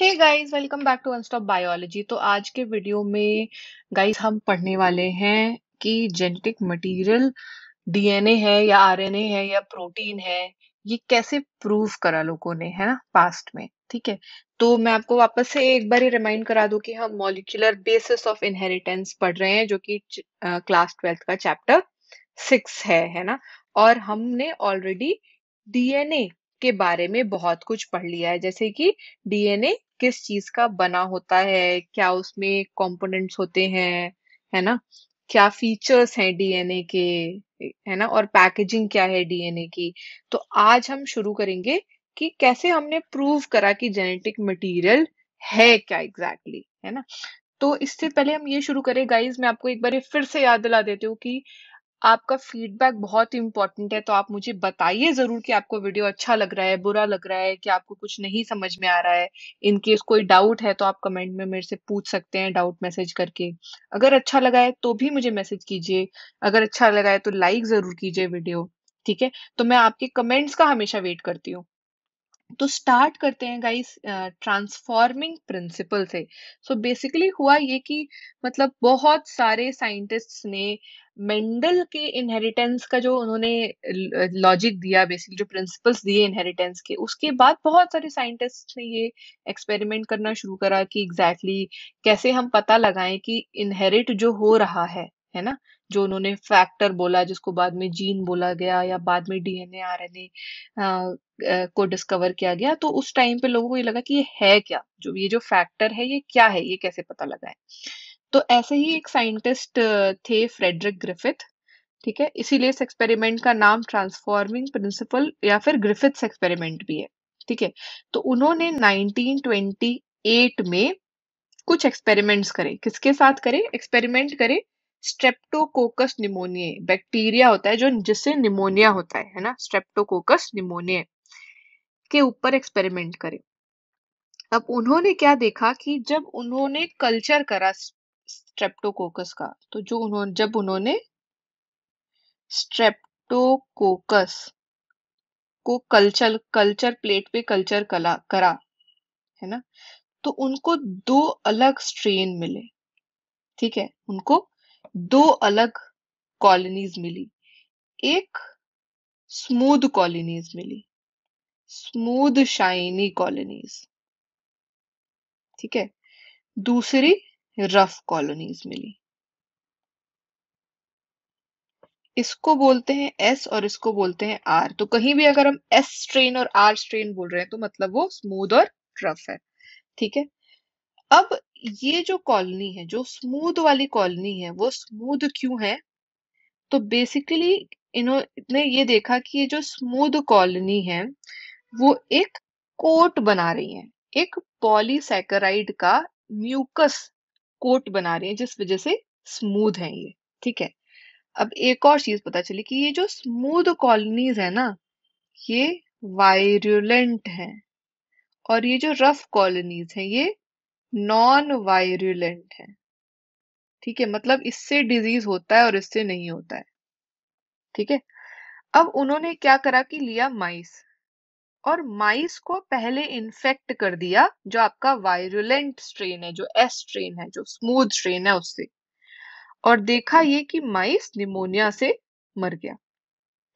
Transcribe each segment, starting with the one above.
Hey guys welcome back to one stop biology तो आज के वीडियो में गाइस हम पढ़ने वाले हैं कि जेनेटिक मटेरियल डीएनए है या आरएनए है या प्रोटीन है ये कैसे प्रूव करा लोगों ने है ना पास्ट में ठीक है तो मैं आपको वापस से एक बार ही रिमाइंड करा दूं कि हम मॉलिक्यूलर बेसिस ऑफ इनहेरिटेंस पढ़ रहे हैं जो कि क्लास ट्वेल्थ का चैप्टर सिक्स है है ना और हमने ऑलरेडी डीएनए के बारे में बहुत कुछ पढ़ लिया है जैसे कि डीएनए किस चीज का बना होता है क्या उसमें कंपोनेंट्स होते हैं है ना क्या फीचर्स हैं डीएनए के है ना और पैकेजिंग क्या है डीएनए की तो आज हम शुरू करेंगे कि कैसे हमने प्रूव करा कि जेनेटिक मटेरियल है क्या एग्जैक्टली exactly, है ना तो इससे पहले हम ये शुरू करें गाइज मैं आपको एक बार फिर से याद दिला देती हूँ कि आपका फीडबैक बहुत इंपॉर्टेंट है तो आप मुझे बताइए जरूर कि आपको वीडियो अच्छा लग रहा है बुरा लग रहा है कि आपको कुछ नहीं समझ में आ रहा है इनकेस कोई डाउट है तो आप कमेंट में मेरे से पूछ सकते हैं डाउट मैसेज करके अगर अच्छा लगा है तो भी मुझे मैसेज कीजिए अगर अच्छा लगा है तो लाइक जरूर कीजिए वीडियो ठीक है तो मैं आपके कमेंट्स का हमेशा वेट करती हूँ तो स्टार्ट करते हैं गाइस ट्रांसफॉर्मिंग प्रिंसिपल से सो so बेसिकली हुआ ये कि मतलब बहुत सारे साइंटिस्ट्स ने मेंडल के इनहेरिटेंस का जो उन्होंने लॉजिक दिया बेसिकली जो प्रिंसिपल्स दिए इनहेरिटेंस के उसके बाद बहुत सारे साइंटिस्ट ने ये एक्सपेरिमेंट करना शुरू करा कि एग्जैक्टली exactly कैसे हम पता लगाएं कि इनहेरिट जो हो रहा है है ना जो उन्होंने फैक्टर बोला जिसको बाद में जीन बोला गया या बाद में डीएनए आरएनए को डिस्कवर किया गया तो उस टाइम पे लोगों को ये लगा कि ये है क्या जो ये जो फैक्टर है ये क्या है ये कैसे पता है तो ऐसे ही एक साइंटिस्ट थे फ्रेडरिक ग्रिफिथ ठीक है इसीलिए इस एक्सपेरिमेंट का नाम ट्रांसफॉर्मिंग प्रिंसिपल या फिर ग्रिफिथ्स एक्सपेरिमेंट भी है ठीक है तो उन्होंने 1928 में कुछ एक्सपेरिमेंट्स करे किसके साथ करे एक्सपेरिमेंट करे स्ट्रेप्टोकोकस निमोनिए बैक्टीरिया होता है जो जिससे निमोनिया होता है है ना स्ट्रेप्टोकोकस निमोनिए के ऊपर एक्सपेरिमेंट करें अब उन्होंने क्या देखा कि जब उन्होंने कल्चर करा स्ट्रेप्टोकोकस का तो जो उन्होंने जब उन्होंने स्ट्रेप्टोकोकस को कल्चर कल्चर प्लेट पे कल्चर कला करा है ना तो उनको दो अलग स्ट्रेन मिले ठीक है उनको दो अलग कॉलोनीज मिली एक स्मूथ कॉलोनीज मिली स्मूथ शाइनी कॉलोनीज ठीक है दूसरी रफ कॉलोनीज मिली इसको बोलते हैं एस और इसको बोलते हैं आर तो कहीं भी अगर हम एस स्ट्रेन और आर स्ट्रेन बोल रहे हैं तो मतलब वो स्मूथ और रफ है ठीक है अब ये जो कॉलोनी है जो स्मूद वाली कॉलोनी है वो स्मूद क्यों है तो बेसिकली इन्होंने ये देखा कि ये जो स्मूद कॉलोनी है वो एक कोट बना रही है एक पॉलीसैकराइड का म्यूकस कोट बना रही है जिस वजह से स्मूद है ये ठीक है अब एक और चीज पता चली कि ये जो स्मूद कॉलोनीज है ना ये वायरुलेंट है और ये जो रफ कॉलोनीज हैं ये नॉन वायरुलेंट है ठीक है मतलब इससे डिजीज होता है और इससे नहीं होता है ठीक है अब उन्होंने क्या करा कि लिया माइस और माइस को पहले इन्फेक्ट कर दिया जो आपका वायरुलेंट स्ट्रेन है जो एस स्ट्रेन है जो स्मूथ स्ट्रेन है उससे और देखा ये कि माइस निमोनिया से मर गया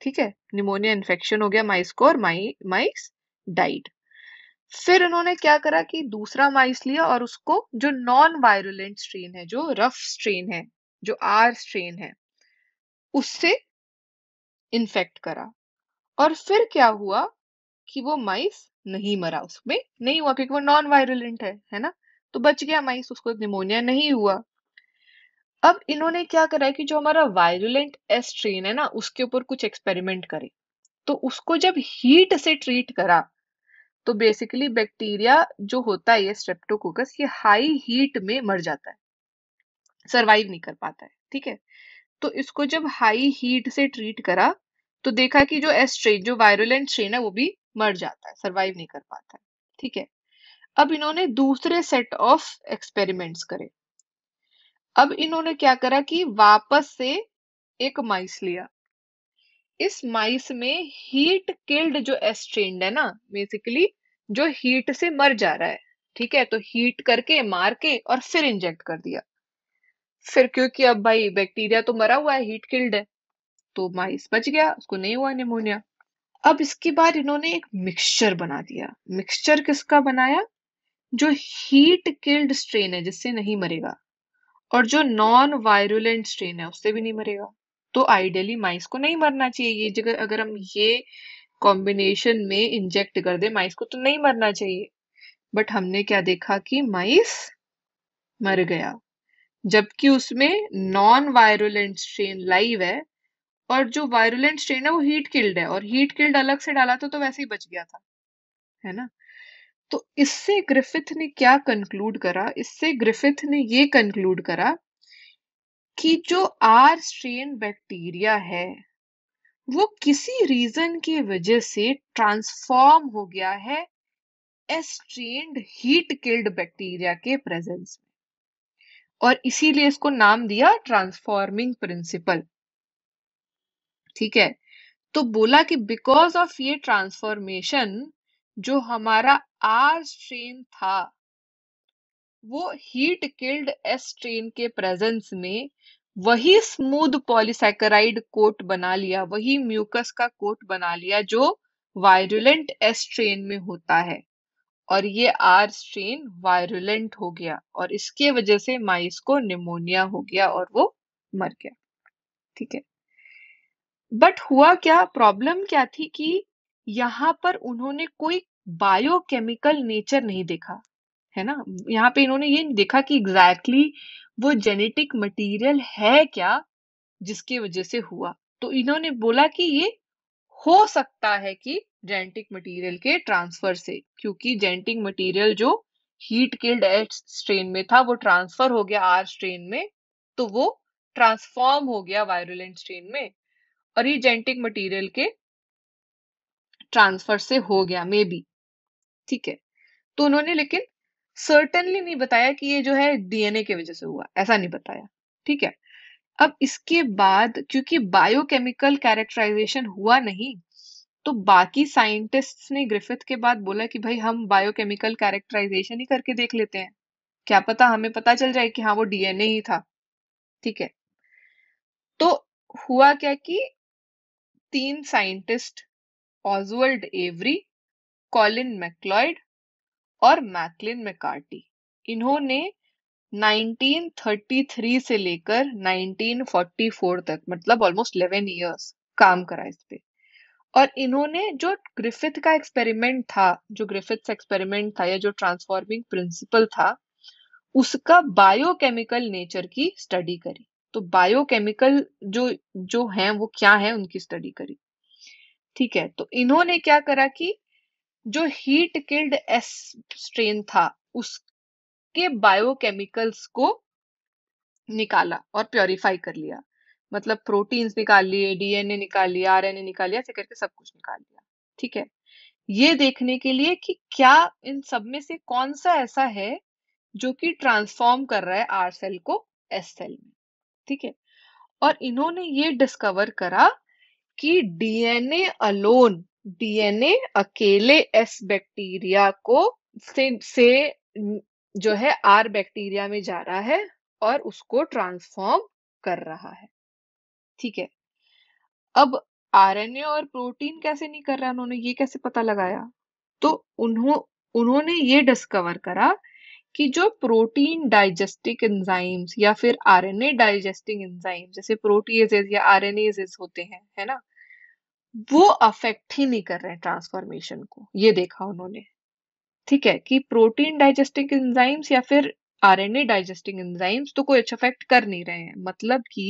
ठीक है निमोनिया इन्फेक्शन हो गया माइस को और माई माइस डाइड फिर उन्होंने क्या करा कि दूसरा माइस लिया और उसको जो नॉन वायरुलेंट स्ट्रेन है जो रफ स्ट्रेन है जो आर स्ट्रेन है उससे इन्फेक्ट करा और फिर क्या हुआ कि वो माइस नहीं मरा उसमें नहीं हुआ क्योंकि वो नॉन वायरुलेंट है है ना तो बच गया माइस उसको निमोनिया नहीं हुआ अब इन्होंने क्या करा कि जो हमारा वायरुलेंट स्ट्रेन है ना उसके ऊपर कुछ एक्सपेरिमेंट करे तो उसको जब हीट से ट्रीट करा तो बेसिकली बैक्टीरिया जो होता है ये स्ट्रेप्टोकोकस ये हाई हीट में मर जाता है सरवाइव नहीं कर पाता है ठीक है तो इसको जब हाई हीट से ट्रीट करा तो देखा कि जो एस्ट्रेन जो वायरुलेंट स्ट्रेन है वो भी मर जाता है सरवाइव नहीं कर पाता है ठीक है अब इन्होंने दूसरे सेट ऑफ एक्सपेरिमेंट्स करे अब इन्होंने क्या करा कि वापस से एक माइस लिया इस माइस में हीट किल्ड जो एस्ट्रेंड है ना बेसिकली जो हीट से मर जा रहा है ठीक है तो हीट करके मार के और फिर इंजेक्ट कर दिया फिर क्योंकि अब भाई बैक्टीरिया तो मरा हुआ है हीट किल्ड है तो माइस बच गया उसको नहीं हुआ निमोनिया अब इसके बाद इन्होंने एक मिक्सचर बना दिया मिक्सचर किसका बनाया जो हीट किल्ड स्ट्रेन है जिससे नहीं मरेगा और जो नॉन वायरुलेंट स्ट्रेन है उससे भी नहीं मरेगा तो आइडियली माइस को नहीं मरना चाहिए ये जगह अगर हम ये कॉम्बिनेशन में इंजेक्ट कर दे माइस को तो नहीं मरना चाहिए बट हमने क्या देखा कि माइस मर गया जबकि उसमें नॉन वायरुलेंट स्ट्रेन लाइव है और जो वायरुलेंट स्ट्रेन है वो हीट किल्ड है और हीट किल्ड अलग से डाला था तो वैसे ही बच गया था है ना तो इससे ग्रिफिथ ने क्या कंक्लूड करा इससे ग्रिफिथ ने ये कंक्लूड करा कि जो आर स्ट्रेन बैक्टीरिया है वो किसी रीजन के वजह से ट्रांसफॉर्म हो गया है एस्ट्रेंड हीट किल्ड बैक्टीरिया के प्रेजेंस में और इसीलिए इसको नाम दिया ट्रांसफॉर्मिंग प्रिंसिपल ठीक है तो बोला कि बिकॉज ऑफ ये ट्रांसफॉर्मेशन जो हमारा आर स्ट्रेन था वो हीट किल्ड एस स्ट्रेन के प्रेजेंस में वही स्मूथ पॉलीसेकेराइड कोट बना लिया वही म्यूकस का कोट बना लिया जो वायरुलेंट एस स्ट्रेन में होता है और ये आर स्ट्रेन वायरुलेंट हो गया और इसके वजह से माइस को निमोनिया हो गया और वो मर गया ठीक है बट हुआ क्या प्रॉब्लम क्या थी कि यहां पर उन्होंने कोई बायोकेमिकल नेचर नहीं देखा है ना यहाँ पे इन्होंने ये देखा कि एग्जैक्टली exactly वो जेनेटिक मटेरियल है क्या जिसकी वजह से हुआ तो इन्होंने बोला कि ये हो सकता है कि जेनेटिक मटेरियल के ट्रांसफर से क्योंकि जेनेटिक मटेरियल जो हीट किल्ड एच स्ट्रेन में था वो ट्रांसफर हो गया आर स्ट्रेन में तो वो ट्रांसफॉर्म हो गया वायरुलेंट स्ट्रेन में और ये जेनेटिक मटेरियल के ट्रांसफर से हो गया मे बी ठीक है तो उन्होंने लेकिन सर्टनली नहीं बताया कि ये जो है डीएनए के वजह से हुआ ऐसा नहीं बताया ठीक है अब इसके बाद क्योंकि बायोकेमिकल कैरेक्टराइजेशन हुआ नहीं तो बाकी साइंटिस्ट्स ने ग्रिफिथ के बाद बोला कि भाई हम बायोकेमिकल कैरेक्टराइजेशन ही करके देख लेते हैं क्या पता हमें पता चल जाए कि हाँ वो डीएनए ही था ठीक है तो हुआ क्या कि तीन scientist Oswald Avery Colin MacLeod और मैकलिन मैकार्टी इन्होंने 1933 से लेकर 1944 तक मतलब ऑलमोस्ट 11 इयर्स काम करा इस पे और इन्होंने जो ग्रिफिथ का एक्सपेरिमेंट था जो ग्रिफिथ एक्सपेरिमेंट था या जो ट्रांसफॉर्मिंग प्रिंसिपल था उसका बायोकेमिकल नेचर की स्टडी करी तो बायोकेमिकल जो जो है वो क्या है उनकी स्टडी करी ठीक है तो इन्होंने क्या करा कि जो हीट किल्ड एस स्ट्रेन था उसके बायोकेमिकल्स को निकाला और प्योरीफाई कर लिया मतलब प्रोटीन्स निकाल लिए डीएनए निकाल लिया आरएनए निकाल लिया ऐसे करके सब कुछ निकाल लिया ठीक है ये देखने के लिए कि क्या इन सब में से कौन सा ऐसा है जो कि ट्रांसफॉर्म कर रहा है आर सेल को एस सेल में ठीक है और इन्होंने ये डिस्कवर करा कि डीएनए अलोन डीएनए अकेले एस बैक्टीरिया को से, से जो है आर बैक्टीरिया में जा रहा है और उसको ट्रांसफॉर्म कर रहा है ठीक है अब आरएनए और प्रोटीन कैसे नहीं कर रहा उन्होंने ये कैसे पता लगाया तो उन्हों उन्होंने ये डिस्कवर करा कि जो प्रोटीन डाइजेस्टिक एंजाइम्स या फिर आरएनए डाइजेस्टिंग एंजाइम्स जैसे प्रोटीएजेस या आरएनएजेस होते हैं है ना वो अफेक्ट ही नहीं कर रहे हैं ट्रांसफॉर्मेशन को ये देखा उन्होंने ठीक है कि प्रोटीन डाइजेस्टिंग एंजाइम्स या फिर आरएनए डाइजेस्टिंग एंजाइम्स तो कोई अफेक्ट अच्छा कर नहीं रहे हैं मतलब कि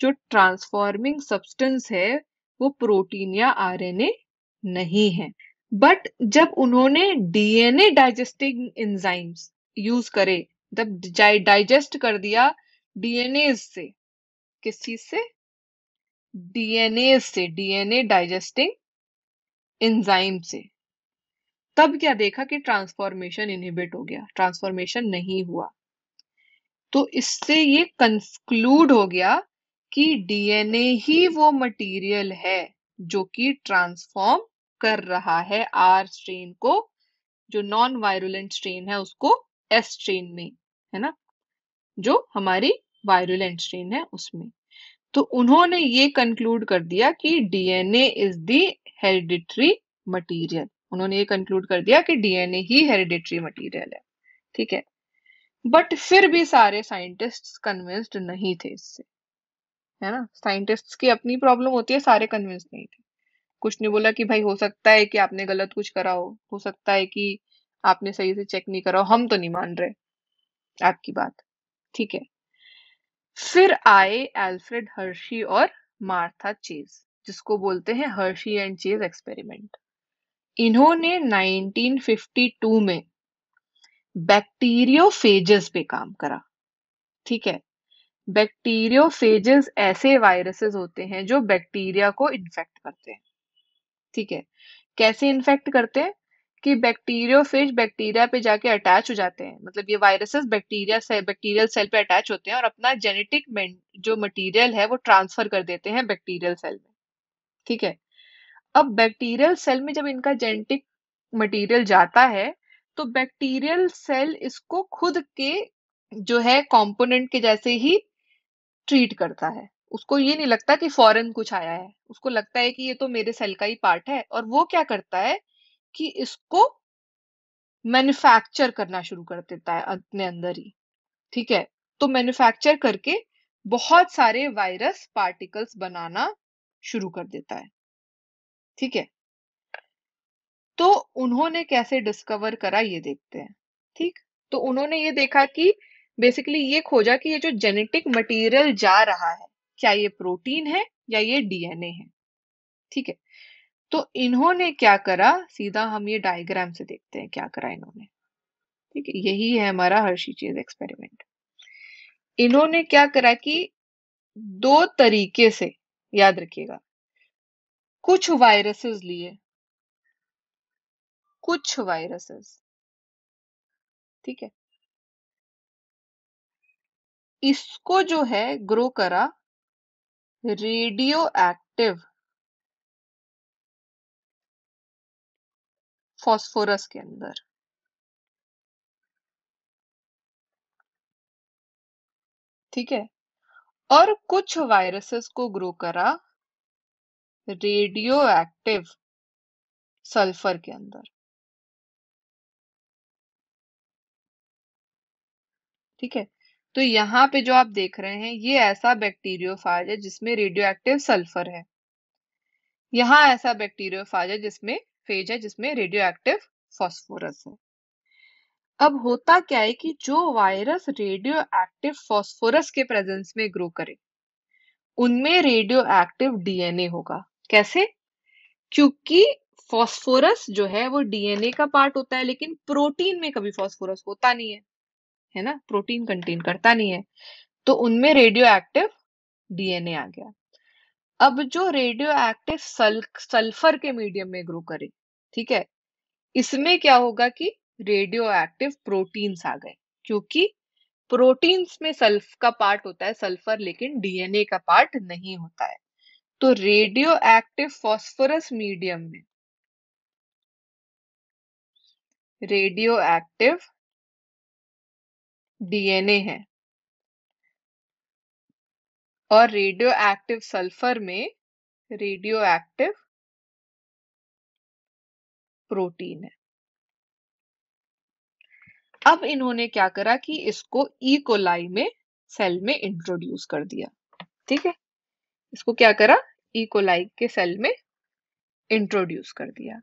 जो ट्रांसफॉर्मिंग सब्सटेंस है वो प्रोटीन या आरएनए नहीं है बट जब उन्होंने डीएनए डाइजेस्टिंग एंजाइम्स यूज करे जब डाइजेस्ट कर दिया डीएनए से किस चीज से डीएनए से डीएनए डाइजेस्टिंग इंजाइम से तब क्या देखा कि ट्रांसफॉर्मेशन इनहिबिट हो गया ट्रांसफॉर्मेशन नहीं हुआ तो इससे ये कंक्लूड हो गया कि डीएनए ही वो मटेरियल है जो कि ट्रांसफॉर्म कर रहा है आर स्ट्रेन को जो नॉन वायरुलेंट स्ट्रेन है उसको एस स्ट्रेन में है ना जो हमारी वायरुलेंट स्ट्रेन है उसमें तो उन्होंने ये कंक्लूड कर दिया कि DNA is the hereditary material उन्होंने ये कंक्लूड कर दिया कि डीएनए ही हेरिडिट्री मटेरियल है ठीक है बट फिर भी सारे साइंटिस्ट कन्विंस्ड नहीं थे इससे है ना साइंटिस्ट की अपनी प्रॉब्लम होती है सारे कन्विंस नहीं थे कुछ ने बोला कि भाई हो सकता है कि आपने गलत कुछ करा हो हो सकता है कि आपने सही से चेक नहीं करा हो हम तो नहीं मान रहे आपकी बात ठीक है फिर आए एल्फ्रेड हर्शी और मार्था चेज जिसको बोलते हैं हर्शी एंड चेज एक्सपेरिमेंट इन्होंने 1952 में बैक्टीरियोफेजेस पे काम करा ठीक है बैक्टीरियोफेजेस ऐसे वायरसेस होते हैं जो बैक्टीरिया को इन्फेक्ट करते हैं ठीक है कैसे इन्फेक्ट करते हैं कि बैक्टीरियो फिश बैक्टीरिया पे जाके अटैच हो जाते हैं मतलब ये वायरसेस बैक्टीरिया से बैक्टीरियल सेल पे अटैच होते हैं और अपना जेनेटिक जो मटेरियल है वो ट्रांसफर कर देते हैं बैक्टीरियल सेल में ठीक है अब बैक्टीरियल सेल में जब इनका जेनेटिक मटेरियल जाता है तो बैक्टीरियल सेल इसको खुद के जो है कंपोनेंट के जैसे ही ट्रीट करता है उसको ये नहीं लगता कि फॉरेन कुछ आया है उसको लगता है कि ये तो मेरे सेल का ही पार्ट है और वो क्या करता है कि इसको मैन्युफैक्चर करना शुरू कर देता है अपने अंदर ही ठीक है तो मैन्युफैक्चर करके बहुत सारे वायरस पार्टिकल्स बनाना शुरू कर देता है ठीक है तो उन्होंने कैसे डिस्कवर करा ये देखते हैं ठीक तो उन्होंने ये देखा कि बेसिकली ये खोजा कि ये जो जेनेटिक मटेरियल जा रहा है क्या ये प्रोटीन है या ये डीएनए है ठीक है तो इन्होंने क्या करा सीधा हम ये डायग्राम से देखते हैं क्या करा इन्होंने ठीक है यही है हमारा हर्षी चीज एक्सपेरिमेंट इन्होंने क्या करा कि दो तरीके से याद रखिएगा कुछ वायरसेस लिए कुछ वायरसेस ठीक है इसको जो है ग्रो करा रेडियो एक्टिव फॉस्फोरस के अंदर ठीक है और कुछ वायरसेस को ग्रो करा रेडियो एक्टिव सल्फर के अंदर ठीक है तो यहां पे जो आप देख रहे हैं ये ऐसा बैक्टीरियोफाज है जिसमें रेडियो एक्टिव सल्फर है यहां ऐसा बैक्टीरियोफाज है जिसमें फेज है जिसमें रेडियो एक्टिव फॉस्फोरस है अब होता क्या है कि जो वायरस रेडियो एक्टिव फॉस्फोरस के प्रेजेंस में ग्रो करे उनमें रेडियो एक्टिव डीएनए होगा कैसे क्योंकि फॉस्फोरस जो है वो डीएनए का पार्ट होता है लेकिन प्रोटीन में कभी फॉस्फोरस होता नहीं है है ना प्रोटीन कंटेन करता नहीं है तो उनमें रेडियो एक्टिव डीएनए आ गया अब जो रेडियो एक्टिव सल्फर के मीडियम में ग्रो करे ठीक है इसमें क्या होगा कि रेडियो एक्टिव प्रोटीन्स आ गए क्योंकि प्रोटीन्स में सल्फ का पार्ट होता है सल्फर लेकिन डीएनए का पार्ट नहीं होता है तो रेडियो एक्टिव फॉस्फोरस मीडियम में रेडियो एक्टिव डीएनए है और रेडियो एक्टिव सल्फर में रेडियो एक्टिव प्रोटीन है अब इन्होंने क्या करा कि इसको इकोलाई e. में सेल में इंट्रोड्यूस कर दिया ठीक है इसको क्या करा इकोलाई e. के सेल में इंट्रोड्यूस कर दिया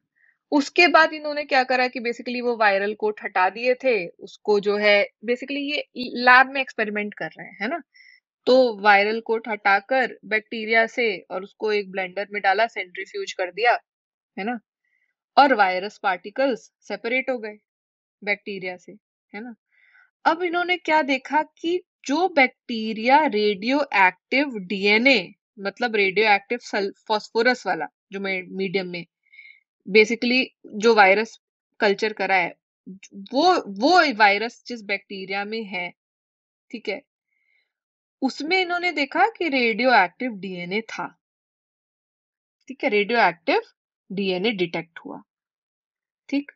उसके बाद इन्होंने क्या करा कि बेसिकली वो वायरल कोट हटा दिए थे उसको जो है बेसिकली ये लैब में एक्सपेरिमेंट कर रहे हैं है ना तो वायरल कोट हटाकर बैक्टीरिया से और उसको एक ब्लेंडर में डाला सेंट्रीफ्यूज कर दिया है ना और वायरस पार्टिकल्स सेपरेट हो गए बैक्टीरिया से है ना अब इन्होंने क्या देखा कि जो बैक्टीरिया रेडियो एक्टिव डीएनए मतलब रेडियो एक्टिव फॉस्फोरस वाला जो मीडियम में बेसिकली जो वायरस कल्चर करा है वो वो वायरस जिस बैक्टीरिया में है ठीक है उसमें इन्होंने देखा कि रेडियो एक्टिव डीएनए था ठीक है रेडियो एक्टिव डीएनए डिटेक्ट हुआ ठीक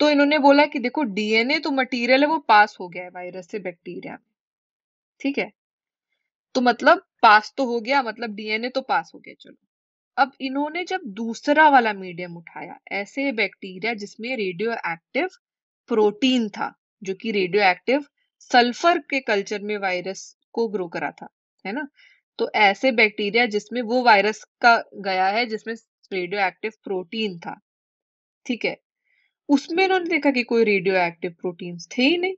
तो इन्होंने बोला कि देखो डीएनए तो मटेरियल है वो पास हो गया है वायरस से बैक्टीरिया में ठीक है तो मतलब पास तो हो गया मतलब डीएनए तो पास हो गया चलो अब इन्होंने जब दूसरा वाला मीडियम उठाया ऐसे बैक्टीरिया जिसमें रेडियो एक्टिव प्रोटीन था जो कि रेडियो एक्टिव सल्फर के कल्चर में वायरस को ग्रो करा था है ना तो ऐसे बैक्टीरिया जिसमें वो वायरस का गया है जिसमें रेडियो एक्टिव प्रोटीन था ठीक है उसमें इन्होंने देखा कि कोई रेडियो एक्टिव प्रोटीन थे ही नहीं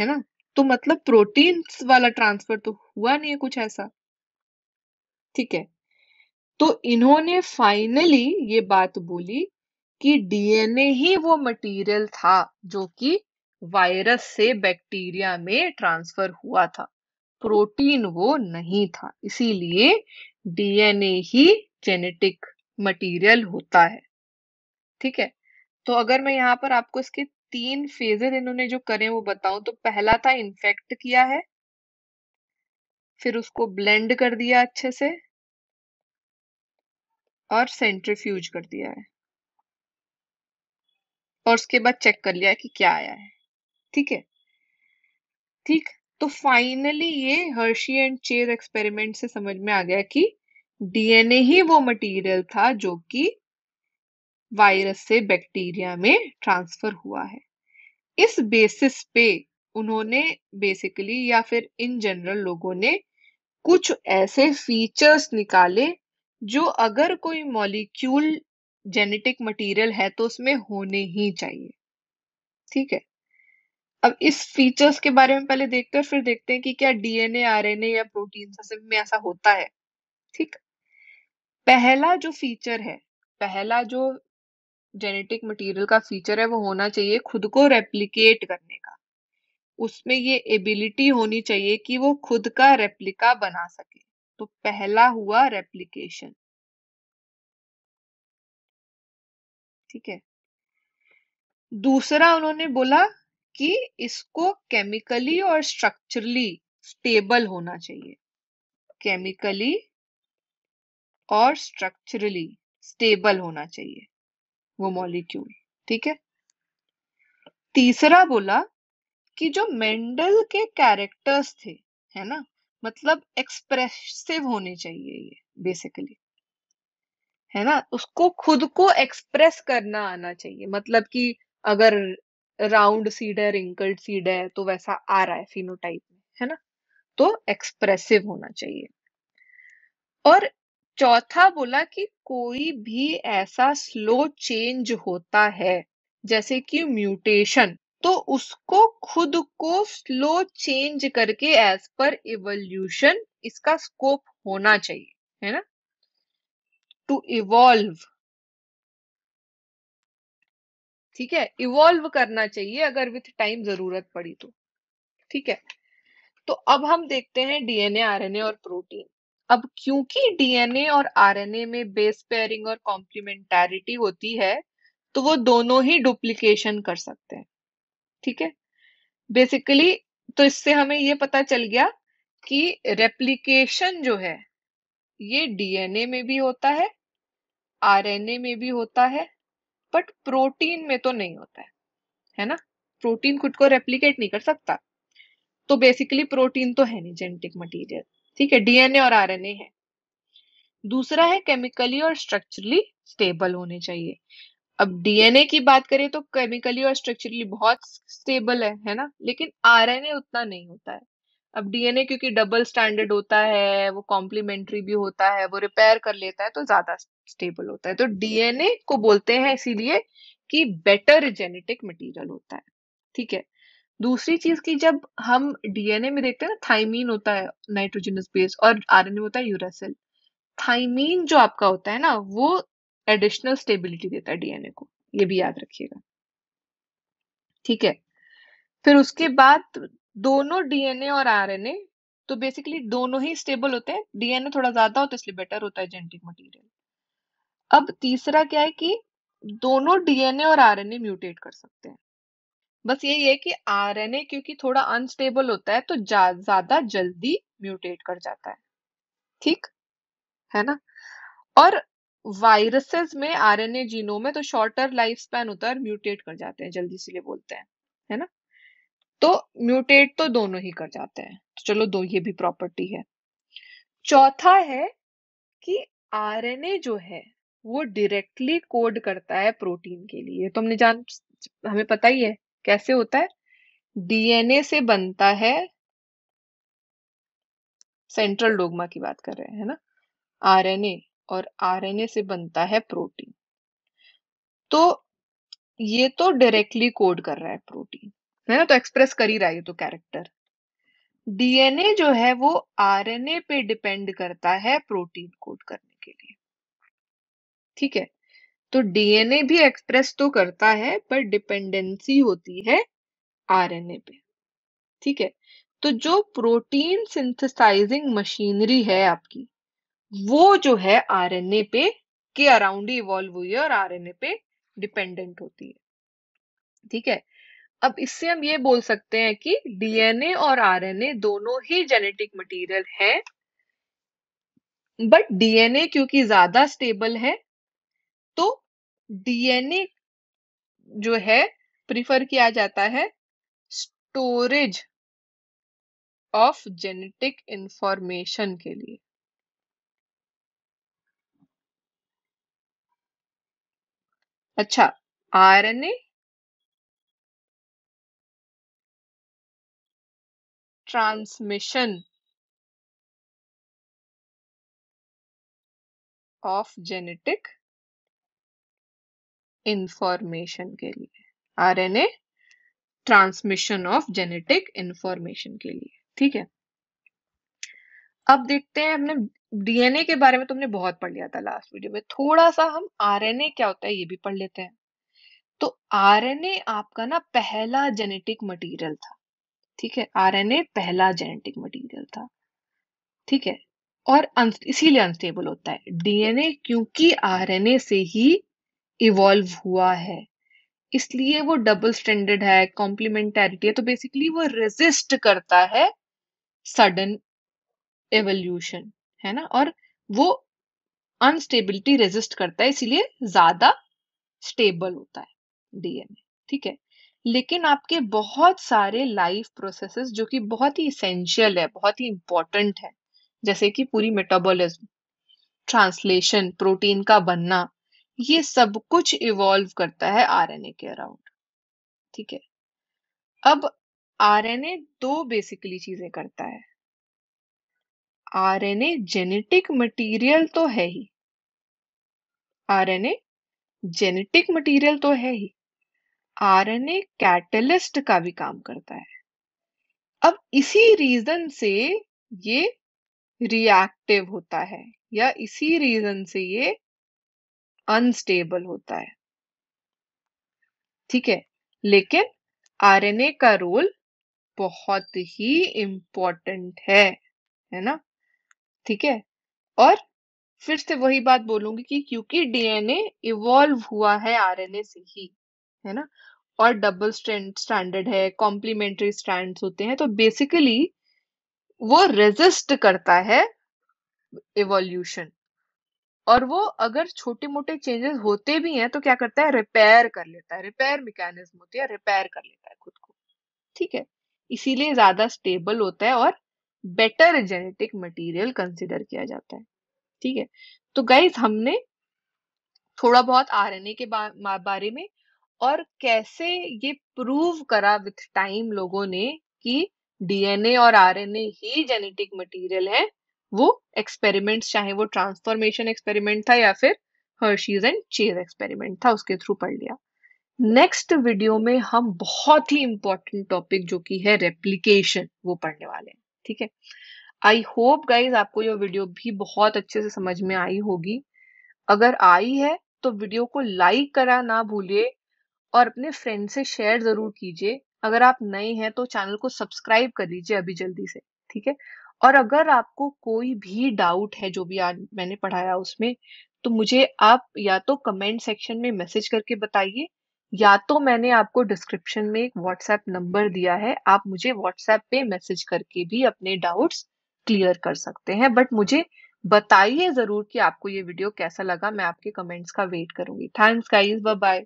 है ना तो मतलब प्रोटीन वाला ट्रांसफर तो हुआ नहीं है कुछ ऐसा ठीक है तो इन्होंने फाइनली ये बात बोली कि डीएनए ही वो मटेरियल था जो कि वायरस से बैक्टीरिया में ट्रांसफर हुआ था प्रोटीन वो नहीं था इसीलिए डीएनए ही जेनेटिक मटेरियल होता है ठीक है तो अगर मैं यहाँ पर आपको इसके तीन फेजेस इन्होंने जो करे वो बताऊं तो पहला था इन्फेक्ट किया है फिर उसको ब्लेंड कर दिया अच्छे से और सेंट्रीफ्यूज कर दिया है और उसके बाद चेक कर लिया कि क्या आया है ठीक है ठीक तो फाइनली ये हर्शी एंड चेज एक्सपेरिमेंट से समझ में आ गया कि डीएनए ही वो मटेरियल था जो कि वायरस से बैक्टीरिया में ट्रांसफर हुआ है इस बेसिस पे उन्होंने बेसिकली या फिर इन जनरल लोगों ने कुछ ऐसे फीचर्स निकाले जो अगर कोई मॉलिक्यूल जेनेटिक मटेरियल है तो उसमें होने ही चाहिए ठीक है अब इस फीचर्स के बारे में पहले देखते हैं फिर देखते हैं कि क्या डीएनए आरएनए या प्रोटीन में ऐसा होता है ठीक पहला जो फीचर है पहला जो जेनेटिक मटेरियल का फीचर है वो होना चाहिए खुद को रेप्लिकेट करने का उसमें ये एबिलिटी होनी चाहिए कि वो खुद का रेप्लिका बना सके तो पहला हुआ रेप्लिकेशन ठीक है दूसरा उन्होंने बोला कि इसको केमिकली और स्ट्रक्चरली स्टेबल होना चाहिए केमिकली और स्ट्रक्चरली स्टेबल होना चाहिए वो मॉलिक्यूल ठीक है तीसरा बोला कि जो मेंडल के कैरेक्टर्स थे है ना मतलब एक्सप्रेसिव होने चाहिए ये बेसिकली है ना उसको खुद को एक्सप्रेस करना आना चाहिए मतलब कि अगर राउंड सीड है रिंकल्ड सीड है तो वैसा आ रहा है फिनोटाइप में है ना तो एक्सप्रेसिव होना चाहिए और चौथा बोला कि कोई भी ऐसा स्लो चेंज होता है जैसे कि म्यूटेशन तो उसको खुद को स्लो चेंज करके एज पर इवोल्यूशन इसका स्कोप होना चाहिए है ना टू इवॉल्व ठीक है इवॉल्व करना चाहिए अगर विथ टाइम जरूरत पड़ी तो ठीक है तो अब हम देखते हैं डीएनए आरएनए और प्रोटीन अब क्योंकि डीएनए और आरएनए में बेस पेयरिंग और कॉम्प्लीमेंटेरिटी होती है तो वो दोनों ही डुप्लीकेशन कर सकते हैं ठीक है बेसिकली तो इससे हमें ये पता चल गया कि रेप्लीकेशन जो है ये डीएनए में भी होता है आरएनए में भी होता है बट प्रोटीन में तो नहीं होता है है ना प्रोटीन खुद को रेप्लीकेट नहीं कर सकता तो बेसिकली प्रोटीन तो है नहीं जेनेटिक मटेरियल ठीक है डीएनए और आरएनए है दूसरा है केमिकली और स्ट्रक्चरली स्टेबल होने चाहिए अब डीएनए की बात करें तो केमिकली और स्ट्रक्चरली बहुत स्टेबल है है ना लेकिन आरएनए उतना नहीं होता है अब डीएनए क्योंकि डबल स्टैंडर्ड होता है वो कॉम्प्लीमेंट्री भी होता है वो रिपेयर कर लेता है तो ज्यादा स्टेबल होता है तो डीएनए को बोलते हैं इसीलिए कि बेटर जेनेटिक मटेरियल होता है ठीक है दूसरी चीज की जब हम डीएनए में देखते हैं ना थाइमीन होता है नाइट्रोजनस बेस और आरएनए होता है यूरासिल थाइमीन जो आपका होता है ना वो एडिशनल स्टेबिलिटी देता है डीएनए को ये भी याद रखिएगा ठीक है फिर उसके बाद दोनों डीएनए और आरएनए तो बेसिकली दोनों ही स्टेबल होते हैं डीएनए थोड़ा ज्यादा तो होता है इसलिए बेटर होता है जेनेटिक मटेरियल अब तीसरा क्या है कि दोनों डीएनए और आरएनए म्यूटेट कर सकते हैं बस यही है कि आरएनए क्योंकि थोड़ा अनस्टेबल होता है तो ज्यादा जल्दी म्यूटेट कर जाता है ठीक है ना और वायरसेस में आरएनए जीनोम में तो शॉर्टर लाइफ स्पैन होता है और म्यूटेट कर जाते हैं जल्दी इसलिए बोलते हैं है ना तो म्यूटेट तो दोनों ही कर जाते हैं तो चलो दो ये भी प्रॉपर्टी है चौथा है कि आरएनए जो है वो डायरेक्टली कोड करता है प्रोटीन के लिए तो हमने जान हमें पता ही है कैसे होता है डीएनए से बनता है सेंट्रल डोगमा की बात कर रहे हैं ना आरएनए और आरएनए से बनता है प्रोटीन तो ये तो डायरेक्टली कोड कर रहा है प्रोटीन है ना तो एक्सप्रेस कर ही रहा है तो कैरेक्टर डीएनए जो है वो आरएनए पे डिपेंड करता है प्रोटीन कोड करने के लिए ठीक है तो डीएनए भी एक्सप्रेस तो करता है पर डिपेंडेंसी होती है आरएनए पे ठीक है तो जो प्रोटीन सिंथेसाइजिंग मशीनरी है आपकी वो जो है आरएनए पे के अराउंड ही इवॉल्व हुई है और आरएनए पे डिपेंडेंट होती है ठीक है अब इससे हम ये बोल सकते हैं कि डीएनए और आरएनए दोनों ही जेनेटिक मटेरियल है बट डीएनए क्योंकि ज्यादा स्टेबल है तो डीएनए जो है प्रिफर किया जाता है स्टोरेज ऑफ जेनेटिक इंफॉर्मेशन के लिए अच्छा RNA transmission of genetic information के लिए RNA transmission of genetic information के लिए ठीक है अब देखते हैं हमने डीएनए के बारे में तुमने तो बहुत पढ़ लिया था लास्ट वीडियो में थोड़ा सा हम आरएनए क्या होता है ये भी पढ़ लेते हैं तो आरएनए आपका ना पहला जेनेटिक मटेरियल था ठीक है आरएनए पहला जेनेटिक मटेरियल था ठीक है और इसीलिए अनस्टेबल होता है डीएनए क्योंकि आरएनए से ही इवॉल्व हुआ है इसलिए वो डबल स्टैंडर्ड है कॉम्प्लीमेंटेरिटी है तो बेसिकली वो रेजिस्ट करता है सडन एवोल्यूशन है ना और वो अनस्टेबिलिटी रेजिस्ट करता है इसीलिए ज्यादा स्टेबल होता है डीएनए ठीक है लेकिन आपके बहुत सारे लाइफ प्रोसेसेस जो कि बहुत ही इसेंशियल है बहुत ही इंपॉर्टेंट है जैसे कि पूरी मेटाबॉलिज्म ट्रांसलेशन प्रोटीन का बनना ये सब कुछ इवॉल्व करता है आरएनए के अराउंड ठीक है अब आरएनए दो बेसिकली चीजें करता है आरएनए जेनेटिक मटेरियल तो है ही आरएनए जेनेटिक मटेरियल तो है ही आरएनए कैटलिस्ट का भी काम करता है अब इसी रीजन से ये रिएक्टिव होता है या इसी रीजन से ये अनस्टेबल होता है ठीक है लेकिन आरएनए का रोल बहुत ही इंपॉर्टेंट है है ना ठीक है और फिर से वही बात बोलूंगी कि क्योंकि डीएनए इवॉल्व हुआ है आरएनए से ही है ना और डबल स्ट्रेंड स्टैंडर्ड है कॉम्प्लीमेंट्री स्ट्रैंड्स होते हैं तो बेसिकली वो रेजिस्ट करता है इवोल्यूशन और वो अगर छोटे मोटे चेंजेस होते भी हैं तो क्या करता है रिपेयर कर लेता है रिपेयर मैकेनिज्म होती है रिपेयर कर लेता है खुद को ठीक है इसीलिए ज्यादा स्टेबल होता है और बेटर जेनेटिक मटेरियल कंसिडर किया जाता है ठीक है तो गाइज हमने थोड़ा बहुत आरएनए के बारे में और कैसे ये प्रूव करा विथ टाइम लोगों ने कि डीएनए और आरएनए ही जेनेटिक मटेरियल है वो एक्सपेरिमेंट्स चाहे वो ट्रांसफॉर्मेशन एक्सपेरिमेंट था या फिर हर्शीज एंड चेज एक्सपेरिमेंट था उसके थ्रू पढ़ लिया नेक्स्ट वीडियो में हम बहुत ही इंपॉर्टेंट टॉपिक जो कि है रेप्लीकेशन वो पढ़ने वाले हैं ठीक है आई होप गाइज आपको ये वीडियो भी बहुत अच्छे से समझ में आई होगी अगर आई है तो वीडियो को लाइक करा ना भूलिए और अपने फ्रेंड से शेयर जरूर कीजिए अगर आप नए हैं तो चैनल को सब्सक्राइब कर लीजिए अभी जल्दी से ठीक है और अगर आपको कोई भी डाउट है जो भी आज मैंने पढ़ाया उसमें तो मुझे आप या तो कमेंट सेक्शन में मैसेज करके बताइए या तो मैंने आपको डिस्क्रिप्शन में एक व्हाट्सएप नंबर दिया है आप मुझे व्हाट्सएप पे मैसेज करके भी अपने डाउट्स क्लियर कर सकते हैं बट मुझे बताइए जरूर कि आपको ये वीडियो कैसा लगा मैं आपके कमेंट्स का वेट करूंगी थैंक्स गाइस बाय बाय